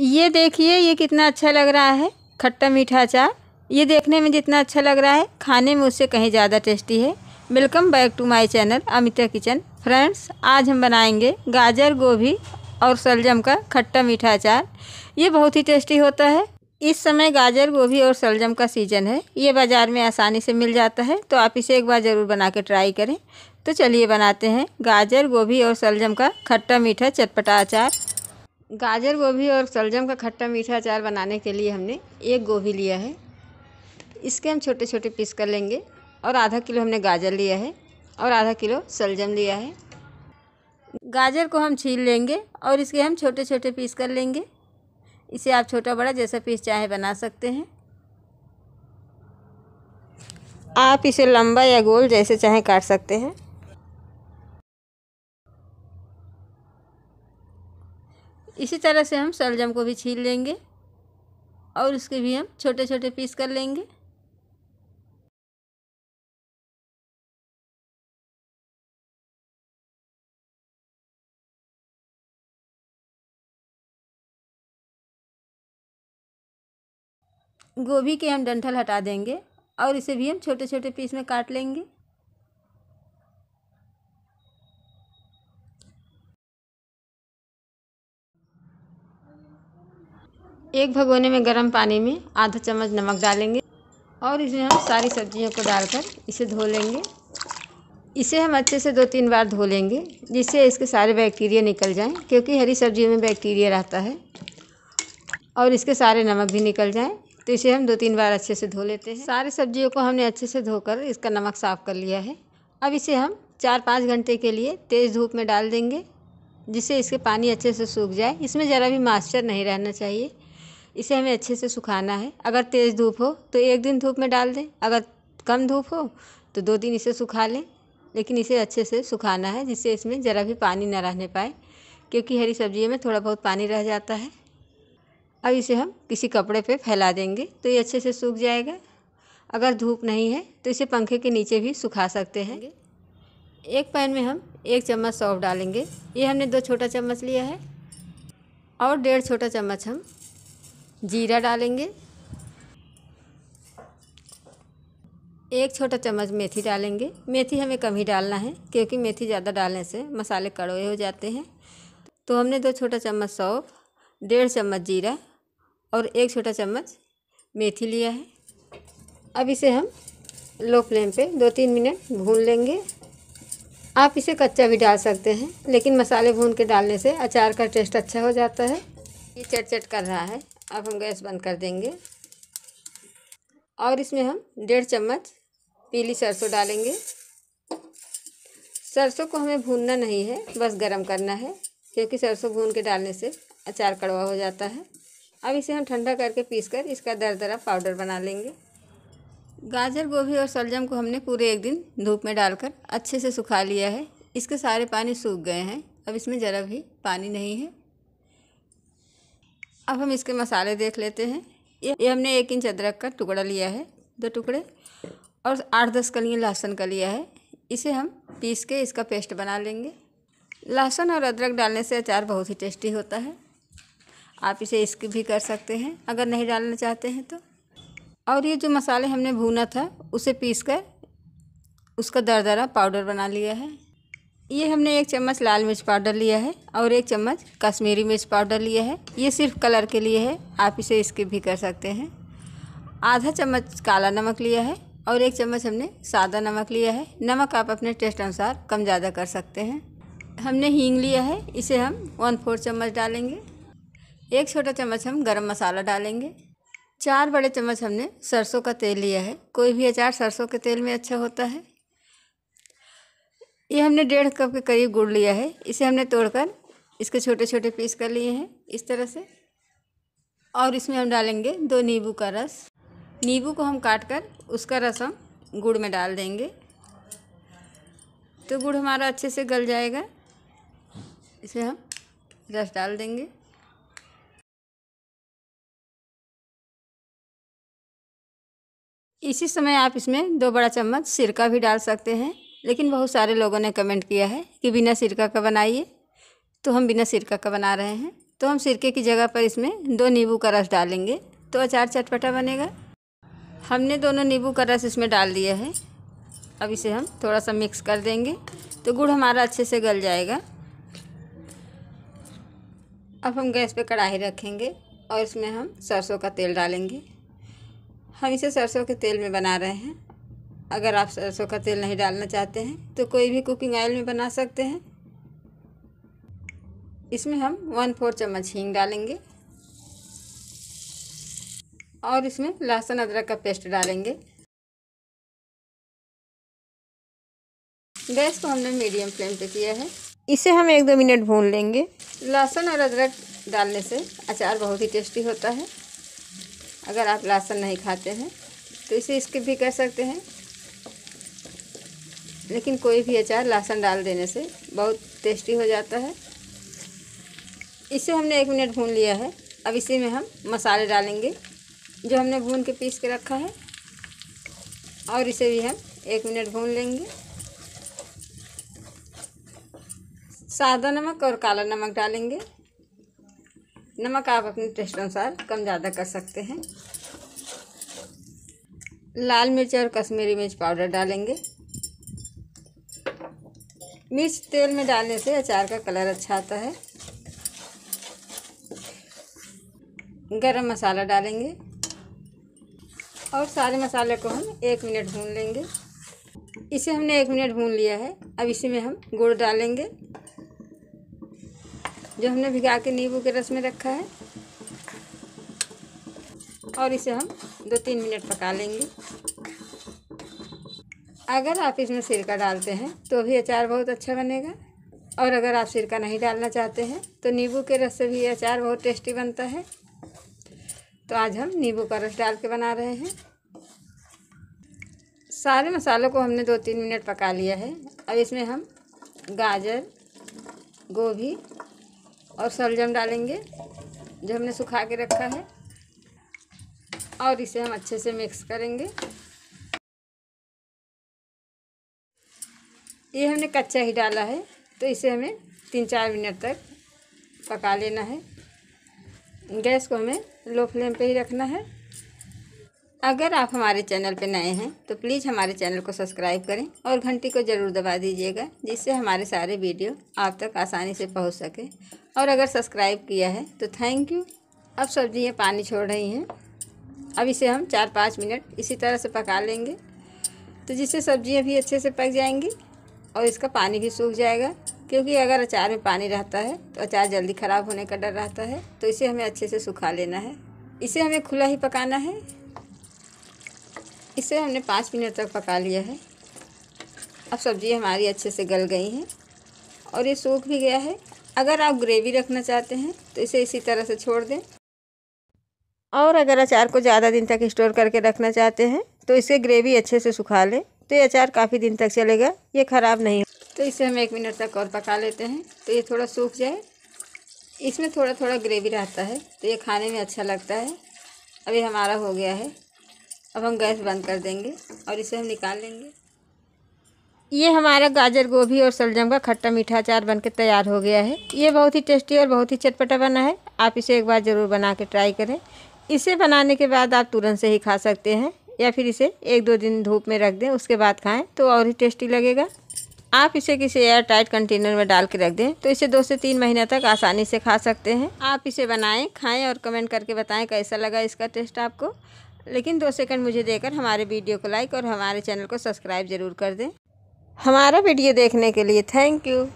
ये देखिए ये कितना अच्छा लग रहा है खट्टा मीठा अचार ये देखने में जितना अच्छा लग रहा है खाने में उससे कहीं ज़्यादा टेस्टी है welcome back to my channel Amita kitchen friends आज हम बनाएंगे गाजर गोभी और सलजम का खट्टा मीठा अचार ये बहुत ही टेस्टी होता है इस समय गाजर गोभी और सलजम का सीज़न है ये बाज़ार में आसानी से मिल जाता है तो आप इसे एक बार ज़रूर बना के ट्राई करें तो चलिए बनाते हैं गाजर गोभी और सलजम का खट्टा मीठा चटपटा अचार गाजर गोभी और सलजम का खट्टा मीठा अचार बनाने के लिए हमने एक गोभी लिया है इसके हम छोटे छोटे पीस कर लेंगे और आधा किलो हमने गाजर लिया है और आधा किलो सलजम लिया है गाजर को हम छील लेंगे और इसके हम छोटे छोटे पीस कर लेंगे इसे आप छोटा बड़ा जैसा पीस चाहे बना सकते हैं आप इसे लंबा या गोल जैसे चाहे काट सकते हैं इसी तरह से हम सलजम को भी छील लेंगे और उसके भी हम छोटे छोटे पीस कर लेंगे गोभी के हम डंठल हटा देंगे और इसे भी हम छोटे छोटे पीस में काट लेंगे एक भगोने में गर्म पानी में आधा चम्मच नमक डालेंगे और इसमें हम सारी सब्जियों को डालकर इसे धो लेंगे इसे हम अच्छे से दो तीन बार धो लेंगे जिससे इसके सारे बैक्टीरिया निकल जाएं क्योंकि हरी सब्जियों में बैक्टीरिया रहता है और इसके सारे नमक भी निकल जाएं तो इसे हम दो तीन बार अच्छे से धो लेते हैं सारी सब्जियों को हमने अच्छे से धोकर इसका नमक साफ़ कर लिया है अब इसे हम चार पाँच घंटे के लिए तेज़ धूप में डाल देंगे जिससे इसके पानी अच्छे से सूख जाए इसमें ज़रा भी मॉइस्चर नहीं रहना चाहिए इसे हमें अच्छे से सुखाना है अगर तेज़ धूप हो तो एक दिन धूप में डाल दें अगर कम धूप हो तो दो दिन इसे सुखा लें लेकिन इसे अच्छे से सुखाना है जिससे इसमें ज़रा भी पानी ना रहने पाए क्योंकि हरी सब्जी में थोड़ा बहुत पानी रह जाता है अब इसे हम किसी कपड़े पे फैला देंगे तो ये अच्छे से सूख जाएगा अगर धूप नहीं है तो इसे पंखे के नीचे भी सुखा सकते हैं एक पैन में हम एक चम्मच सौंफ डालेंगे ये हमने दो छोटा चम्मच लिया है और डेढ़ छोटा चम्मच हम जीरा डालेंगे एक छोटा चम्मच मेथी डालेंगे मेथी हमें कम ही डालना है क्योंकि मेथी ज़्यादा डालने से मसाले कड़वे हो जाते हैं तो हमने दो छोटा चम्मच सौंफ डेढ़ चम्मच जीरा और एक छोटा चम्मच मेथी लिया है अब इसे हम लो फ्लेम पे दो तीन मिनट भून लेंगे आप इसे कच्चा भी डाल सकते हैं लेकिन मसाले भून के डालने से अचार का टेस्ट अच्छा हो जाता है ये चटचट कर रहा है अब हम गैस बंद कर देंगे और इसमें हम डेढ़ चम्मच पीली सरसों डालेंगे सरसों को हमें भूनना नहीं है बस गरम करना है क्योंकि सरसों भून के डालने से अचार कड़वा हो जाता है अब इसे हम ठंडा करके पीसकर इसका दरदरा पाउडर बना लेंगे गाजर गोभी और सलजम को हमने पूरे एक दिन धूप में डालकर अच्छे से सुखा लिया है इसके सारे पानी सूख गए हैं अब इसमें ज़रा भी पानी नहीं है अब हम इसके मसाले देख लेते हैं ये ये हमने एक इंच अदरक का टुकड़ा लिया है दो टुकड़े और आठ दस कलियाँ लहसुन का लिया है इसे हम पीस के इसका पेस्ट बना लेंगे लहसुन और अदरक डालने से अचार बहुत ही टेस्टी होता है आप इसे स्किप भी कर सकते हैं अगर नहीं डालना चाहते हैं तो और ये जो मसाले हमने भूना था उसे पीस कर उसका दरदरा पाउडर बना लिया है ये हमने एक चम्मच लाल मिर्च पाउडर लिया है और एक चम्मच कश्मीरी मिर्च पाउडर लिया है ये सिर्फ कलर के लिए है आप इसे स्किप भी कर सकते हैं आधा चम्मच काला नमक लिया है और एक चम्मच हमने सादा नमक लिया है नमक आप अपने टेस्ट अनुसार कम ज़्यादा कर सकते हैं हमने हींग लिया है इसे हम वन फोर चम्मच डालेंगे एक छोटा चम्मच हम गरम मसाला डालेंगे चार बड़े चम्मच हमने सरसों का तेल लिया है कोई भी अचार सरसों के तेल में अच्छा होता है ये हमने डेढ़ कप के करीब गुड़ लिया है इसे हमने तोड़कर इसके छोटे छोटे पीस कर लिए हैं इस तरह से और इसमें हम डालेंगे दो नींबू का रस नींबू को हम काट कर उसका रस हम गुड़ में डाल देंगे तो गुड़ हमारा अच्छे से गल जाएगा इसे हम रस डाल देंगे इसी समय आप इसमें दो बड़ा चम्मच सिरका भी डाल सकते हैं लेकिन बहुत सारे लोगों ने कमेंट किया है कि बिना सिरका का बनाइए तो हम बिना सिरका का बना रहे हैं तो हम सिरके की जगह पर इसमें दो नींबू का रस डालेंगे तो अचार चटपटा बनेगा हमने दोनों नींबू का रस इसमें डाल दिया है अब इसे हम थोड़ा सा मिक्स कर देंगे तो गुड़ हमारा अच्छे से गल जाएगा अब हम गैस पे कढ़ाई रखेंगे और इसमें हम सरसों का तेल डालेंगे हम इसे सरसों के तेल में बना रहे हैं अगर आप सरसों का तेल नहीं डालना चाहते हैं तो कोई भी कुकिंग ऑयल में बना सकते हैं इसमें हम वन फोर चम्मच हींग डालेंगे और इसमें लहसुन अदरक का पेस्ट डालेंगे गैस को हमने मीडियम फ्लेम पे किया है इसे हम एक दो मिनट भून लेंगे लहसुन और अदरक डालने से अचार बहुत ही टेस्टी होता है अगर आप लहसुन नहीं खाते हैं तो इसे स्किप भी कर सकते हैं लेकिन कोई भी अचार लहसुन डाल देने से बहुत टेस्टी हो जाता है इसे हमने एक मिनट भून लिया है अब इसी में हम मसाले डालेंगे जो हमने भून के पीस के रखा है और इसे भी हम एक मिनट भून लेंगे सादा नमक और काला नमक डालेंगे नमक आप अपने टेस्ट अनुसार कम ज़्यादा कर सकते हैं लाल मिर्च और कश्मीरी मिर्च पाउडर डालेंगे मिर्च तेल में डालने से अचार का कलर अच्छा आता है गरम मसाला डालेंगे और सारे मसाले को हम एक मिनट भून लेंगे इसे हमने एक मिनट भून लिया है अब इसी में हम गुड़ डालेंगे जो हमने भिगा के नींबू के रस में रखा है और इसे हम दो तीन मिनट पका लेंगे अगर आप इसमें सिरका डालते हैं तो भी अचार बहुत अच्छा बनेगा और अगर आप सिरका नहीं डालना चाहते हैं तो नींबू के रस से भी अचार बहुत टेस्टी बनता है तो आज हम नींबू का रस डाल के बना रहे हैं सारे मसालों को हमने दो तीन मिनट पका लिया है अब इसमें हम गाजर गोभी और सलजम डालेंगे जो हमने सुखा के रखा है और इसे हम अच्छे से मिक्स करेंगे ये हमने कच्चा ही डाला है तो इसे हमें तीन चार मिनट तक पका लेना है गैस को हमें लो फ्लेम पे ही रखना है अगर आप हमारे चैनल पर नए हैं तो प्लीज़ हमारे चैनल को सब्सक्राइब करें और घंटी को ज़रूर दबा दीजिएगा जिससे हमारे सारे वीडियो आप तक आसानी से पहुंच सके और अगर सब्सक्राइब किया है तो थैंक यू अब सब्ज़ियाँ पानी छोड़ रही हैं अब इसे हम चार पाँच मिनट इसी तरह से पका लेंगे तो जिससे सब्ज़ियाँ भी अच्छे से पक जाएंगी और इसका पानी भी सूख जाएगा क्योंकि अगर अचार में पानी रहता है तो अचार जल्दी ख़राब होने का डर रहता है तो इसे हमें अच्छे से सुखा लेना है इसे हमें खुला ही पकाना है इसे हमने पाँच मिनट तक पका लिया है अब सब्ज़ी हमारी अच्छे से गल गई हैं और ये सूख भी गया है अगर आप ग्रेवी रखना चाहते हैं तो इसे इसी तरह से छोड़ दें और अगर अचार को ज़्यादा दिन तक स्टोर करके रखना चाहते हैं तो इसे ग्रेवी अच्छे से सुखा लें तो ये अचार काफ़ी दिन तक चलेगा ये ख़राब नहीं तो इसे हम एक मिनट तक और पका लेते हैं तो ये थोड़ा सूख जाए इसमें थोड़ा थोड़ा ग्रेवी रहता है तो ये खाने में अच्छा लगता है अभी हमारा हो गया है अब हम गैस बंद कर देंगे और इसे हम निकाल लेंगे ये हमारा गाजर गोभी और सलजम का खट्टा मीठा अचार के तैयार हो गया है ये बहुत ही टेस्टी और बहुत ही चटपटा बना है आप इसे एक बार ज़रूर बना के ट्राई करें इसे बनाने के बाद आप तुरंत से ही खा सकते हैं या फिर इसे एक दो दिन धूप में रख दें उसके बाद खाएं तो और ही टेस्टी लगेगा आप इसे किसी एयर टाइट कंटेनर में डाल के रख दें तो इसे दो से तीन महीने तक आसानी से खा सकते हैं आप इसे बनाएं खाएं और कमेंट करके बताएं कैसा लगा इसका टेस्ट आपको लेकिन दो सेकंड मुझे देकर हमारे वीडियो को लाइक और हमारे चैनल को सब्सक्राइब ज़रूर कर दें हमारा वीडियो देखने के लिए थैंक यू